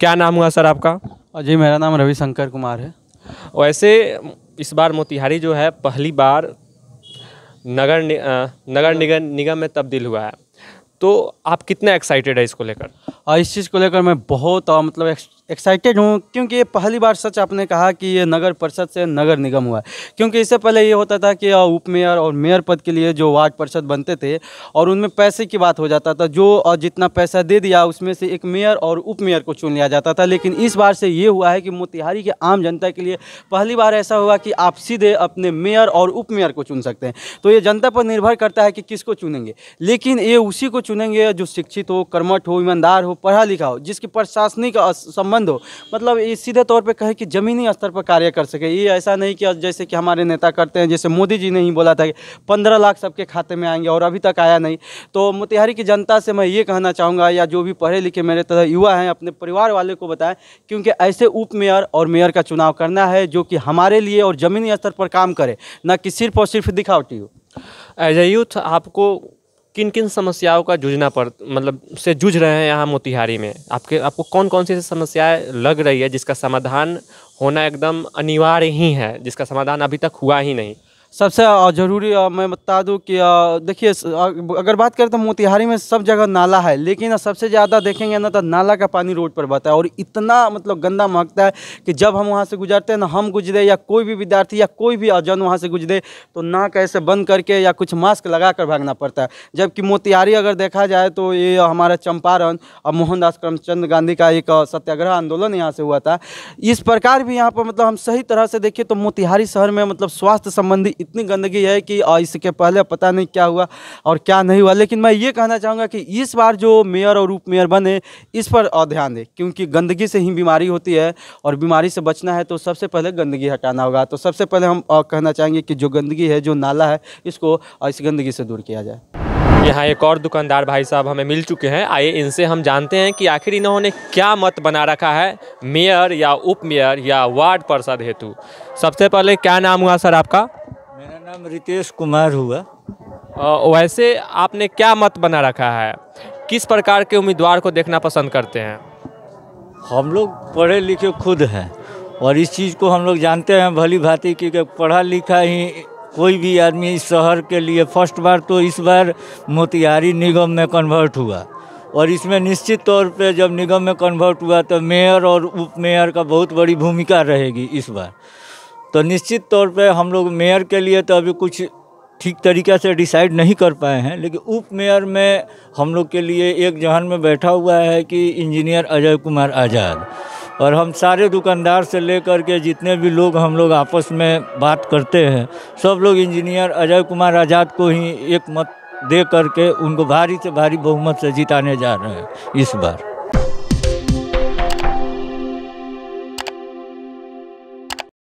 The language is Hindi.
क्या नाम हुआ सर आपका जी मेरा नाम रविशंकर कुमार है वैसे इस बार मोतिहारी जो है पहली बार नगर नि, नगर निगम निगम में तब्दील हुआ है तो आप कितना एक्साइटेड है इसको लेकर इस चीज़ को लेकर मैं बहुत मतलब एक्साइटेड हूँ क्योंकि ये पहली बार सच आपने कहा कि ये नगर परिषद से नगर निगम हुआ क्योंकि इससे पहले ये होता था कि उप मेयर और मेयर पद के लिए जो वार्ड परिषद बनते थे और उनमें पैसे की बात हो जाता था जो जितना पैसा दे दिया उसमें से एक मेयर और उप मेयर को चुन लिया जाता था लेकिन इस बार से ये हुआ है कि मोतिहारी के आम जनता के लिए पहली बार ऐसा हुआ कि आप सीधे अपने मेयर और उप मेयर को चुन सकते हैं तो ये जनता पर निर्भर करता है कि किसको चुनेंगे लेकिन ये उसी को चुनेंगे जो शिक्षित हो कर्मठ हो ईमानदार हो पढ़ा लिखा हो जिसकी प्रशासनिक संबंध बंद हो मतलब ये सीधे तौर पे कहे कि ज़मीनी स्तर पर कार्य कर सके ये ऐसा नहीं कि जैसे कि हमारे नेता करते हैं जैसे मोदी जी ने ही बोला था कि पंद्रह लाख सबके खाते में आएंगे और अभी तक आया नहीं तो मोतिहारी की जनता से मैं ये कहना चाहूँगा या जो भी पढ़े लिखे मेरे तरह युवा हैं अपने परिवार वाले को बताएं क्योंकि ऐसे उप मेयर और मेयर का चुनाव करना है जो कि हमारे लिए और ज़मीनी स्तर पर काम करे ना कि सिर्फ और सिर्फ दिखावटी हो एज ए यूथ आपको किन किन समस्याओं का जूझना पड़ मतलब से जूझ रहे हैं यहाँ मोतिहारी में आपके आपको कौन कौन सी समस्याएं लग रही है जिसका समाधान होना एकदम अनिवार्य ही है जिसका समाधान अभी तक हुआ ही नहीं सबसे ज़रूरी मैं बता दूं कि देखिए अगर बात करें तो मोतिहारी में सब जगह नाला है लेकिन सबसे ज़्यादा देखेंगे ना तो नाला का पानी रोड पर बहता है और इतना मतलब गंदा महकता है कि जब हम वहाँ से गुजरते हैं ना हम गुजरे या कोई भी विद्यार्थी या कोई भी अजन वहाँ से गुजरे तो ना कैसे बंद करके या कुछ मास्क लगा कर भागना पड़ता है जबकि मोतिहारी अगर देखा जाए तो ये हमारा चंपारण और मोहनदास करमचंद गांधी का एक सत्याग्रह आंदोलन यहाँ से हुआ था इस प्रकार भी यहाँ पर मतलब हम सही तरह से देखिए तो मोतिहारी शहर में मतलब स्वास्थ्य संबंधी इतनी गंदगी है कि इसके पहले पता नहीं क्या हुआ और क्या नहीं हुआ लेकिन मैं ये कहना चाहूँगा कि इस बार जो मेयर और उप मेयर बने इस पर और ध्यान दें क्योंकि गंदगी से ही बीमारी होती है और बीमारी से बचना है तो सबसे पहले गंदगी हटाना होगा तो सबसे पहले हम कहना चाहेंगे कि जो गंदगी है जो नाला है इसको इस गंदगी से दूर किया जाए यहाँ एक और दुकानदार भाई साहब हमें मिल चुके हैं आइए इनसे हम जानते हैं कि आखिर इन्होंने क्या मत बना रखा है मेयर या उप मेयर या वार्ड परिषद हेतु सबसे पहले क्या नाम हुआ सर आपका नाम रितेश कुमार हुआ वैसे आपने क्या मत बना रखा है किस प्रकार के उम्मीदवार को देखना पसंद करते हैं हम लोग पढ़े लिखे खुद हैं और इस चीज़ को हम लोग जानते हैं भली भांति कि पढ़ा लिखा ही कोई भी आदमी इस शहर के लिए फर्स्ट बार तो इस बार मोतिहारी निगम में कन्वर्ट हुआ और इसमें निश्चित तौर पे जब निगम में कन्वर्ट हुआ तो मेयर और उप मेयर का बहुत बड़ी भूमिका रहेगी इस बार तो निश्चित तौर पे हम लोग मेयर के लिए तो अभी कुछ ठीक तरीक़े से डिसाइड नहीं कर पाए हैं लेकिन उप मेयर में हम लोग के लिए एक जहन में बैठा हुआ है कि इंजीनियर अजय कुमार आज़ाद और हम सारे दुकानदार से लेकर के जितने भी लोग हम लोग आपस में बात करते हैं सब लोग इंजीनियर अजय कुमार आज़ाद को ही एक मत दे करके उनको भारी से भारी बहुमत से जिताने जा रहे हैं इस बार